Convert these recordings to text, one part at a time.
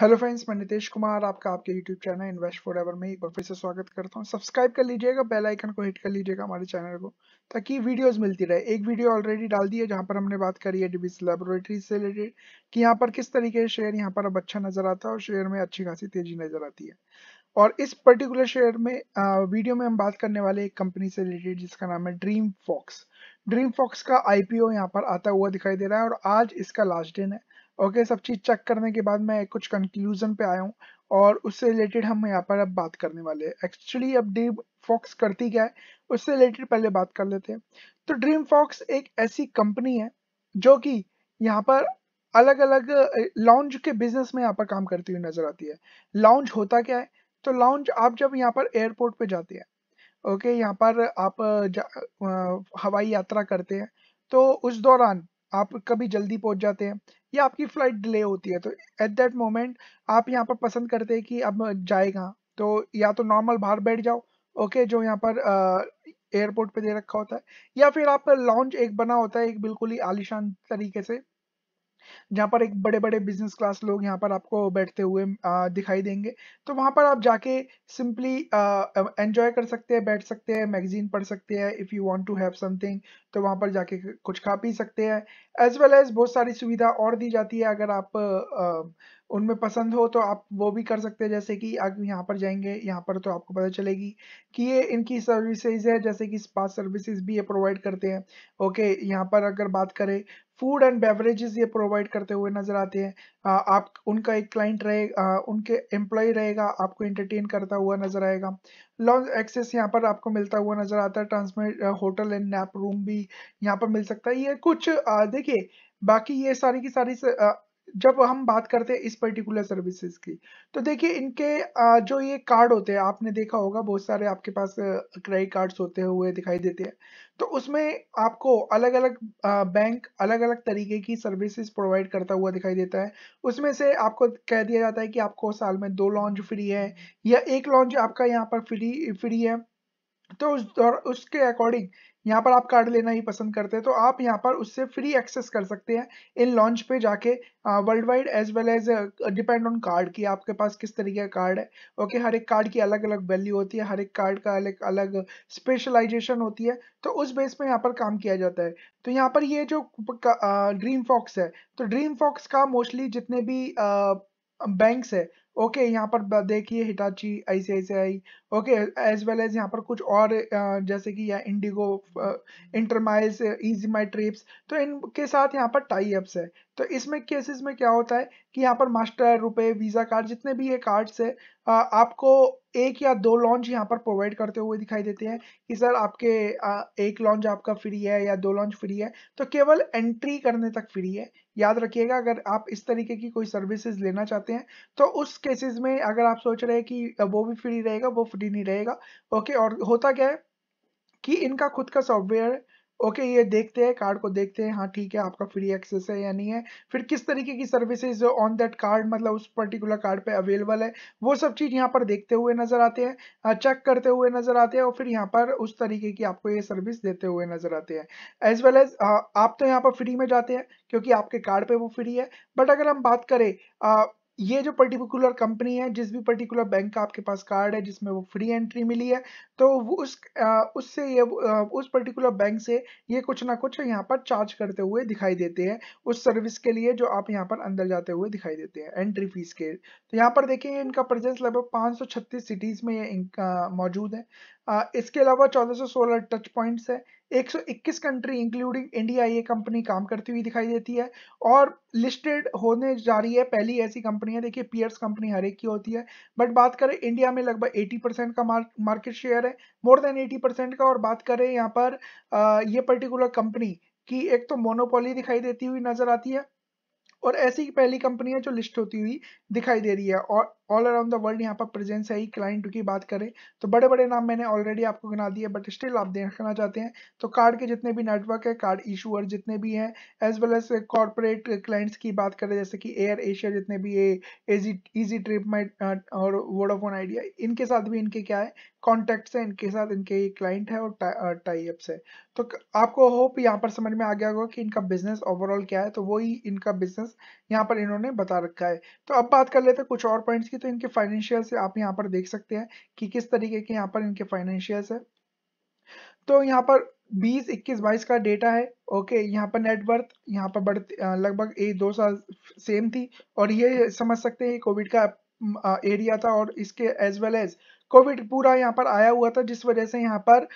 hello friends मैं नितेश कुमार आपका आपके YouTube channel invest for ever में एक बार फिर से स्वागत करता हूं सब्सक्राइब कर लीजिएगा बेल आइकन को हिट कर लीजिएगा हमारे चैनल को ताकि वीडियोस मिलती रहे एक वीडियो ऑलरेडी डाल दी है जहां पर हमने बात करी है डिबिस लेबोरेटरी से रिलेटेड कि यहाँ पर किस तरीके से शेयर यहाँ पर अब अच्छा नजर आता है और शेयर में अच्छी खासी तेजी नजर आती है और इस पर्टिकुलर शेयर में आ, वीडियो में हम बात करने वाले एक कंपनी से रिलेटेड जिसका नाम है ड्रीम फॉक्स ड्रीम फॉक्स का आईपीओ यहाँ पर आता हुआ दिखाई दे रहा है और आज इसका लास्ट डे है ओके सब चीज़ चेक करने के बाद मैं कुछ कंक्लूजन पे आया हूँ और उससे रिलेटेड हम यहाँ पर अब बात करने वाले हैं एक्चुअली अब ड्रीम फॉक्स करती क्या है उससे रिलेटेड पहले बात कर लेते हैं तो ड्रीम फॉक्स एक ऐसी कंपनी है जो कि यहाँ पर अलग अलग लॉन्च के बिजनेस में यहाँ पर काम करती हुई नजर आती है लॉन्च होता क्या है तो लॉन्च आप जब यहाँ पर एयरपोर्ट पे जाते हैं ओके यहाँ पर आप हवाई यात्रा करते हैं तो उस दौरान आप कभी जल्दी पहुंच जाते हैं या आपकी फ्लाइट डिले होती है तो एट दैट मोमेंट आप यहाँ पर पसंद करते हैं कि अब जाएगा तो या तो नॉर्मल बाहर बैठ जाओ ओके जो यहाँ पर एयरपोर्ट पे दे रखा होता है या फिर आप लॉन्च एक बना होता है एक बिल्कुल ही आलिशान तरीके से जहाँ पर एक बड़े बड़े बिजनेस क्लास लोग यहाँ पर आपको बैठते हुए दिखाई देंगे तो वहाँ पर आप जाके सिंपली एंजॉय कर सकते हैं बैठ सकते हैं मैगजीन पढ़ सकते हैं if you want to have something तो वहाँ पर जाके कुछ खा पी सकते हैं एज वेल एज बहुत सारी सुविधा और दी जाती है अगर आप उनमें पसंद हो तो आप वो भी कर सकते हैं जैसे कि आप यहाँ पर जाएंगे यहाँ पर तो आपको पता चलेगी कि ये इनकी सर्विसेज है जैसे कि स्पा सर्विसेज भी ये प्रोवाइड करते हैं ओके यहाँ पर अगर बात करें फूड एंड बेवरेजेस ये प्रोवाइड करते हुए नज़र आते हैं आप उनका एक क्लाइंट रहे उनके एम्प्लॉय रहेगा आपको एंटरटेन करता हुआ नज़र आएगा लॉन्ग एक्सेस यहाँ पर आपको मिलता हुआ नज़र आता है transit hotel and nap room भी भी यहाँ पर मिल सकता है ये कुछ देखिए बाकी ये सारी की सारी स, आ, जब हम बात करते हैं इस पर्टिकुलर सर्विसेज की तो देखिए इनके आ, जो ये कार्ड होते हैं आपने देखा होगा बहुत सारे आपके पास क्रेडिट कार्ड्स होते हुए दिखाई देते हैं तो उसमें आपको अलग अलग बैंक अलग अलग तरीके की सर्विसेज प्रोवाइड करता हुआ दिखाई देता है उसमें से आपको कह दिया जाता है कि आपको साल में दो लॉन्च फ्री है या एक लॉन्च आपका यहाँ पर फ्री फ्री है तो उस दौर उसके अकॉर्डिंग यहाँ पर आप कार्ड लेना ही पसंद करते हैं तो आप यहाँ पर उससे फ्री एक्सेस कर सकते हैं इन लॉन्च पे जाके world wide as well as depend on card की आपके पास किस तरीके का कार्ड है ओके okay, हर एक कार्ड की अलग अलग वैल्यू होती है हर एक कार्ड का अलग अलग स्पेशलाइजेशन होती है तो उस बेस में यहाँ पर काम किया जाता है तो यहाँ पर ये जो ड्रीम फॉक्स है तो ड्रीम फॉक्स का मोस्टली जितने भी बैंक्स है ओके यहाँ पर देखिए हिटाची आई ओके एज वेल एज यहाँ पर कुछ और जैसे कि या IndiGo InterMiles easy my trips तो इनके साथ यहाँ पर टाई अप्स है तो इसमें केसेस में क्या होता है कि यहाँ पर मास्टर रुपए वीज़ा कार्ड जितने भी ये कार्ड्स है आपको एक या दो लॉन्च यहाँ पर प्रोवाइड करते हुए दिखाई देते हैं कि सर आपके एक लॉन्च आपका फ्री है या दो लॉन्च फ्री है तो केवल एंट्री करने तक फ्री है याद रखिएगा अगर आप इस तरीके की कोई सर्विसेज लेना चाहते हैं तो उस केसेस में अगर आप सोच रहे हैं कि वो भी फ्री रहेगा वो फ्री नहीं रहेगा ओके और होता क्या है कि इनका खुद का सॉफ्टवेयर है ओके ये देखते हैं कार्ड को देखते हैं हाँ ठीक है आपका फ्री एक्सेस है या नहीं है फिर किस तरीके की सर्विसेज ऑन दैट कार्ड मतलब उस पर्टिकुलर कार्ड पे अवेलेबल है वो सब चीज़ यहाँ पर देखते हुए नजर आते हैं चेक करते हुए नजर आते हैं और फिर यहाँ पर उस तरीके की आपको ये सर्विस देते हुए नजर आते हैं एज वेल एज आप तो यहाँ पर फ्री में जाते हैं क्योंकि आपके कार्ड पे वो फ्री है बट अगर हम बात करें ये जो पर्टिकुलर कंपनी है जिस भी पर्टिकुलर बैंक का आपके पास कार्ड है जिसमें वो फ्री एंट्री मिली है तो उस उससे ये उस पर्टिकुलर बैंक से ये कुछ ना कुछ यहाँ पर चार्ज करते हुए दिखाई देते हैं उस सर्विस के लिए जो आप यहाँ पर अंदर जाते हुए दिखाई देते हैं एंट्री फीस के तो यहाँ पर देखेंगे इनका प्रेजेंस लगभग पाँच सिटीज़ में ये मौजूद है इसके अलावा चौदह टच पॉइंट्स है 121 कंट्री इंक्लूडिंग इंडिया ये कंपनी काम करती हुई दिखाई देती है और लिस्टेड होने जा रही है पहली ऐसी कंपनी है देखिए पियर्स कंपनी हर एक की होती है बट बात करें इंडिया में लगभग 80 परसेंट का मार्केट शेयर है मोर देन 80 परसेंट का और बात करें यहाँ पर ये पर्टिकुलर कंपनी की एक तो मोनोपोली दिखाई देती हुई नजर आती है और ऐसी पहली कंपनी है जो लिस्ट होती हुई दिखाई दे रही है और ऑल अराउंड द वर्ल्ड यहाँ पर प्रेजेंस है ही क्लाइंट की बात करें तो बड़े बड़े नाम मैंने ऑलरेडी आपको गिना दिए बट स्टिल आप देखना चाहते हैं तो कार्ड के जितने भी नेटवर्क है कार्ड इशूअर जितने भी हैं as well as corporate clients की बात करें जैसे कि एयर एशिया जितने भी है इजी ट्रिप माइट और वोडाफोन आइडिया इनके साथ भी इनके क्या है कॉन्टैक्ट्स हैं इनके साथ इनके क्लाइंट है और टाइप्स है तो आपको होप यहाँ पर समझ में आ गया होगा कि इनका बिजनेस ओवरऑल क्या है तो वही इनका बिजनेस यहाँ पर इन्होंने बता रखा है तो अब बात कर लेते हैं कुछ और पॉइंट्स की थी तो इनके फाइनेंशियल्स आप यहाँ पर देख सकते हैं कि किस तरीके के यहाँ पर इनके फाइनेंशियल्स है तो यहाँ पर 20, 21, 22 का डेटा है ओके यहाँ पर नेटवर्थ यहाँ पर बढ़ लगभग एक दो साल सेम थी और ये समझ सकते हैं कोविड का एरिया था और इसके एज वेल एज कोविड पूरा यहाँ पर आया हुआ था जिस वजह से यहाँ पर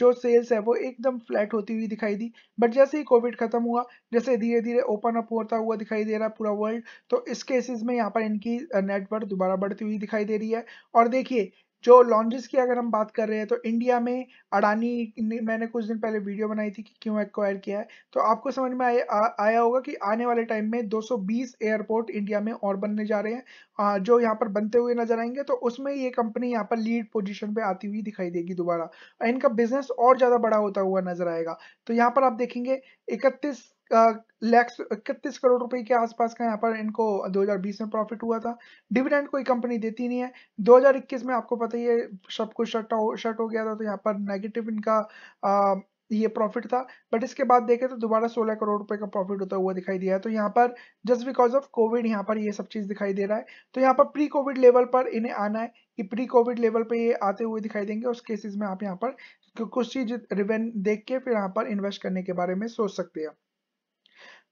जो सेल्स है वो एकदम फ्लैट होती हुई दिखाई दी बट जैसे ही कोविड खत्म हुआ जैसे धीरे धीरे ओपन अप होता हुआ दिखाई दे रहा है पूरा वर्ल्ड तो इस केसेस में यहाँ पर इनकी नेटवर्क दोबारा बढ़ती हुई दिखाई दे रही है और देखिए जो लॉन्जेस की अगर हम बात कर रहे हैं तो इंडिया में अडानी मैंने कुछ दिन पहले वीडियो बनाई थी कि क्यों एक्वायर किया है तो आपको समझ में आया आया होगा कि आने वाले टाइम में 220 एयरपोर्ट इंडिया में और बनने जा रहे हैं जो यहाँ पर बनते हुए नजर आएंगे तो उसमें ये कंपनी यहाँ पर लीड पोजिशन पर आती हुई दिखाई देगी दोबारा इनका बिजनेस और ज़्यादा बड़ा होता हुआ नजर आएगा तो यहाँ पर आप देखेंगे इकतीस लैक्स इकतीस करोड़ रुपए के आसपास का यहाँ पर इनको 2020 में प्रॉफिट हुआ था डिविडेंड कोई कंपनी देती नहीं है 2021 में आपको पता ही है सब कुछ शट हो शट हो गया था तो यहाँ पर नेगेटिव इनका आ, ये प्रॉफिट था बट इसके बाद देखें तो दोबारा 16 करोड़ रुपए का प्रॉफिट होता हुआ दिखाई दिया है तो यहाँ पर जस्ट बिकॉज ऑफ कोविड यहाँ पर ये सब चीज दिखाई दे रहा है तो यहाँ पर प्री कोविड लेवल पर इन्हें आना है कि प्री कोविड लेवल पे ये आते हुए दिखाई देंगे उस केसेस में आप यहाँ पर कुछ चीज रिवेन देख के फिर यहाँ पर इन्वेस्ट करने के बारे में सोच सकते हैं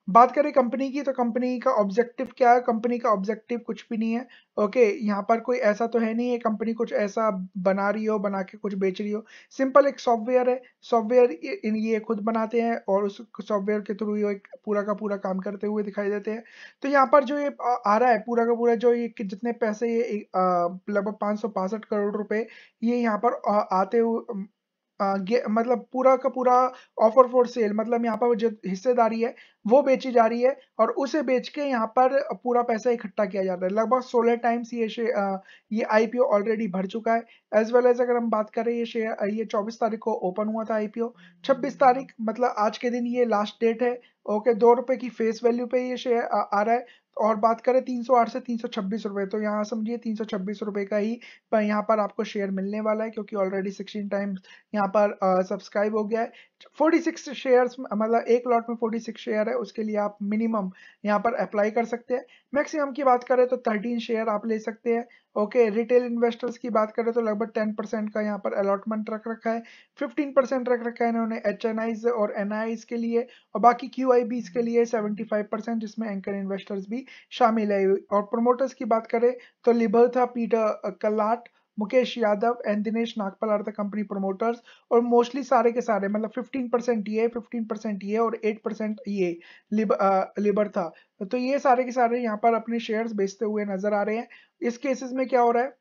बात करें कंपनी की तो कंपनी का ऑब्जेक्टिव क्या है कंपनी का ऑब्जेक्टिव कुछ भी नहीं है ओके यहाँ पर कोई ऐसा तो है नहीं है कंपनी कुछ ऐसा बना रही हो बना के कुछ बेच रही हो सिंपल एक सॉफ्टवेयर है सॉफ्टवेयर ये खुद बनाते हैं और उस सॉफ्टवेयर के थ्रू ये पूरा का पूरा काम करते हुए दिखाई देते हैं तो यहाँ पर जो ये आ रहा है पूरा का पूरा जो ये जितने पैसे ये लगभग पाँच करोड़ रुपए ये यहाँ पर आते हुए मतलब पूरा का पूरा ऑफर फॉर सेल मतलब यहाँ पर जो हिस्सेदारी है वो बेची जा रही है और उसे बेच के यहाँ पर पूरा पैसा इकट्ठा किया जा रहा है लगभग सोलह टाइम्स ये ये आईपीओ ऑलरेडी भर चुका है एज वेल एज अगर हम बात करें ये शेयर ये 24 तारीख को ओपन हुआ था आईपीओ 26 तारीख मतलब आज के दिन ये लास्ट डेट है ओके दो रुपए की फेस वैल्यू पे ये शेयर आ, आ रहा है और बात करें 308 से तीन सौ तो यहाँ समझिए तीन सौ का ही पर यहाँ पर आपको शेयर मिलने वाला है क्योंकि ऑलरेडी 16 टाइम्स यहाँ पर सब्सक्राइब हो गया है 46 शेयर्स मतलब एक लॉट में 46 शेयर है उसके लिए आप मिनिमम यहाँ पर अप्लाई कर सकते हैं मैक्सिमम की बात करें तो थर्टीन शेयर आप ले सकते हैं ओके रिटेल इन्वेस्टर्स की बात करें तो लगभग टेन परसेंट का यहाँ पर अलॉटमेंट रख रखा है फिफ्टीन परसेंट रख रखा है इन्होंने एच एन आईज और एन आई के लिए और बाकी क्यू आई बीज के लिए सेवेंटी फाइव परसेंट जिसमें एंकर इन्वेस्टर्स भी शामिल है और प्रोमोटर्स की बात करें तो था Peter Kallat Mukesh Yadav and Dinesh Nagpal are the company promoters और मोस्टली सारे के सारे मतलब 15 परसेंट ये 15 परसेंट ये और 8 परसेंट ये लिब, आ, लिबर था तो ये सारे के सारे यहाँ पर अपने शेयर्स बेचते हुए नजर आ रहे हैं इस केसेस में क्या हो रहा है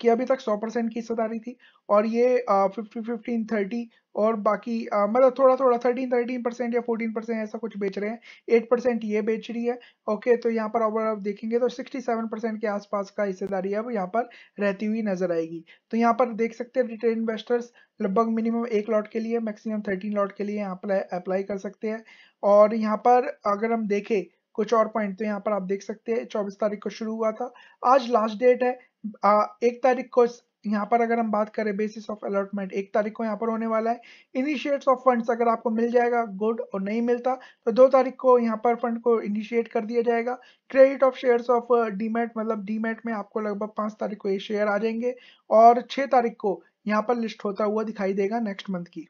कि अभी तक 100 परसेंट की हिस्सेदारी थी और ये फिफ्टी फिफ्टीन थर्टी और बाकी आ, मतलब थोड़ा थोड़ा थर्टीन थर्टीन परसेंट या फोर्टीन परसेंट ऐसा कुछ बेच रहे हैं एट परसेंट ये बेच रही है ओके तो यहाँ पर अगर आप देखेंगे तो सिक्सटी सेवन परसेंट के आसपास का हिस्सेदारी अब यहाँ पर रहती हुई नजर आएगी तो यहाँ पर देख सकते हैं रिटेल इन्वेस्टर्स लगभग मिनिमम एक लॉट के लिए मैक्सिमम थर्टीन लॉट के लिए यहाँ पर अप्लाई कर सकते हैं और यहाँ पर अगर हम देखें कुछ और पॉइंट तो यहाँ पर आप देख सकते हैं चौबीस तारीख को शुरू हुआ था आज लास्ट डेट है आ, एक तारीख को यहाँ पर अगर हम बात करें बेसिस ऑफ अलॉटमेंट एक तारीख को यहाँ पर होने वाला है इनिशिएट्स ऑफ फंड्स अगर आपको मिल जाएगा गुड और नहीं मिलता तो दो तारीख को यहाँ पर फंड को इनिशिएट कर दिया जाएगा credit of shares of demat मतलब डीमेट में आपको लगभग पाँच तारीख को ये शेयर आ जाएंगे और छः तारीख को यहाँ पर लिस्ट होता हुआ दिखाई देगा नेक्स्ट मंथ की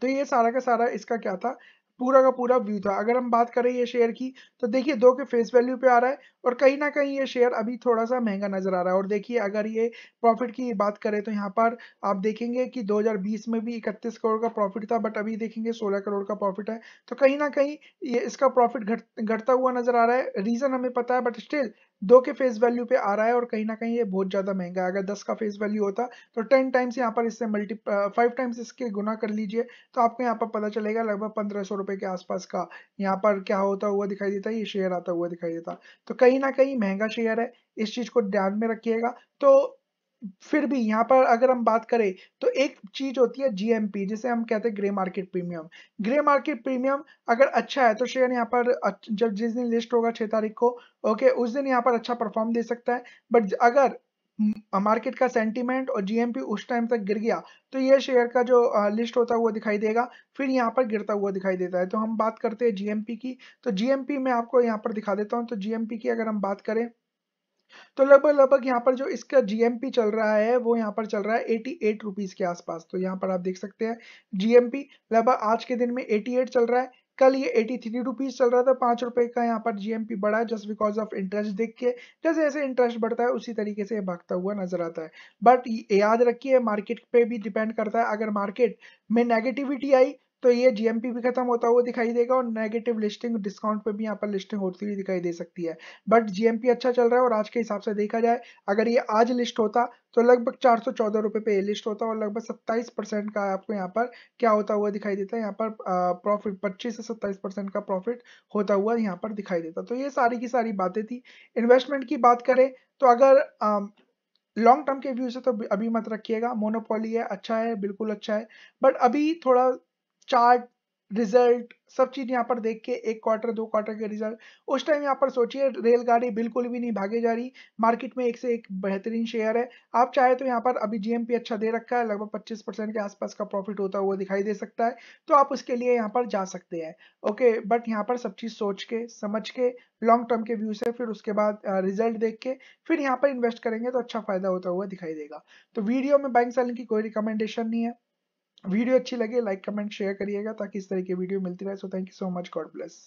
तो ये सारा का सारा इसका क्या था पूरा का पूरा व्यू था अगर हम बात करें ये शेयर की तो देखिए दो के फेस वैल्यू पे आ रहा है और कहीं ना कहीं ये शेयर अभी थोड़ा सा महंगा नजर आ रहा है और देखिए अगर ये प्रॉफिट की बात करें तो यहाँ पर आप देखेंगे कि 2020 में भी इकतीस करोड़ का प्रॉफिट था बट अभी देखेंगे 16 करोड़ का प्रॉफिट है तो कहीं ना कहीं ये इसका प्रॉफिट घटता हुआ नजर आ रहा है रीजन हमें पता है बट स्टिल दो के फेस वैल्यू पे आ रहा है और कहीं ना कहीं ये बहुत ज़्यादा महंगा है अगर दस का फेस वैल्यू होता तो टेन टाइम्स यहाँ पर इससे मल्टी फाइव टाइम्स इसके गुना कर लीजिए तो आपको यहाँ पर पता चलेगा लगभग पंद्रह सौ रुपए के आसपास का यहाँ पर क्या होता हुआ दिखाई देता है ये शेयर आता हुआ दिखाई देता तो कहीं ना कहीं महंगा शेयर है इस चीज़ को ध्यान में रखिएगा तो फिर भी यहाँ पर अगर हम बात करें तो एक चीज होती है जीएमपी जिसे हम कहते हैं grey market premium grey market premium अगर अच्छा है तो शेयर यहाँ पर जब जिस दिन लिस्ट होगा छह तारीख को ओके उस दिन यहाँ पर अच्छा परफॉर्म दे सकता है बट अगर मार्केट का सेंटीमेंट और जीएमपी उस टाइम तक गिर गया तो ये शेयर का जो लिस्ट होता हुआ दिखाई देगा फिर यहाँ पर गिरता हुआ दिखाई देता है तो हम बात करते हैं जीएमपी की तो जीएमपी में आपको यहाँ पर दिखा देता हूँ तो जीएमपी की अगर हम बात करें तो लगभग लगभग यहाँ पर जो इसका जीएमपी चल रहा है वो यहाँ पर चल रहा है एटी एट रुपीज के आसपास तो यहाँ पर आप देख सकते हैं जीएमपी लगभग आज के दिन में एटी एट चल रहा है कल ये एटी थ्री रुपीज चल रहा था पांच रुपए का यहाँ पर जीएमपी बढ़ा है जस्ट बिकॉज ऑफ इंटरेस्ट देख के जैसे जैसे इंटरेस्ट बढ़ता है उसी तरीके से भागता हुआ नजर आता है बट याद रखिए मार्केट पे भी डिपेंड करता है अगर मार्केट में नेगेटिविटी आई तो ये जीएमपी भी खत्म होता हुआ दिखाई देगा और नेगेटिव लिस्टिंग डिस्काउंट पे भी यहाँ पर लिस्टिंग होती हुई दिखाई दे सकती है बट जीएमपी अच्छा चल रहा है और आज के हिसाब से देखा जाए अगर ये आज लिस्ट होता तो लगभग चार सौ चौदह रुपये पे ये लिस्ट होता और लगभग सत्ताईस परसेंट का आपको यहाँ पर क्या होता हुआ दिखाई देता है यहाँ पर प्रॉफिट पच्चीस से सत्ताईस परसेंट का प्रॉफिट होता हुआ यहाँ पर दिखाई देता तो ये सारी की सारी बातें थी इन्वेस्टमेंट की बात करें तो अगर लॉन्ग टर्म के व्यू से तो अभी मत रखिएगा मोनोपोली है अच्छा है बिल्कुल अच्छा है बट अभी थोड़ा चार्ट रिजल्ट सब चीज यहाँ पर देख के एक क्वार्टर दो क्वार्टर के रिजल्ट उस टाइम यहाँ पर सोचिए रेलगाड़ी बिल्कुल भी नहीं भागे जा रही मार्केट में एक से एक बेहतरीन शेयर है आप चाहे तो यहाँ पर अभी जीएमपी अच्छा दे रखा है लगभग 25 परसेंट के आसपास का प्रॉफिट होता हुआ दिखाई दे सकता है तो आप उसके लिए यहाँ पर जा सकते हैं ओके बट यहाँ पर सब चीज सोच के समझ के लॉन्ग टर्म के व्यू से फिर उसके बाद रिजल्ट देख के फिर यहाँ पर इन्वेस्ट करेंगे तो अच्छा फायदा होता हुआ दिखाई देगा तो वीडियो में बैंक सेलिंग की कोई रिकमेंडेशन नहीं है वीडियो अच्छी लगे लाइक कमेंट शेयर करिएगा ताकि इस तरह की वीडियो मिलती रहे so thank you so much God bless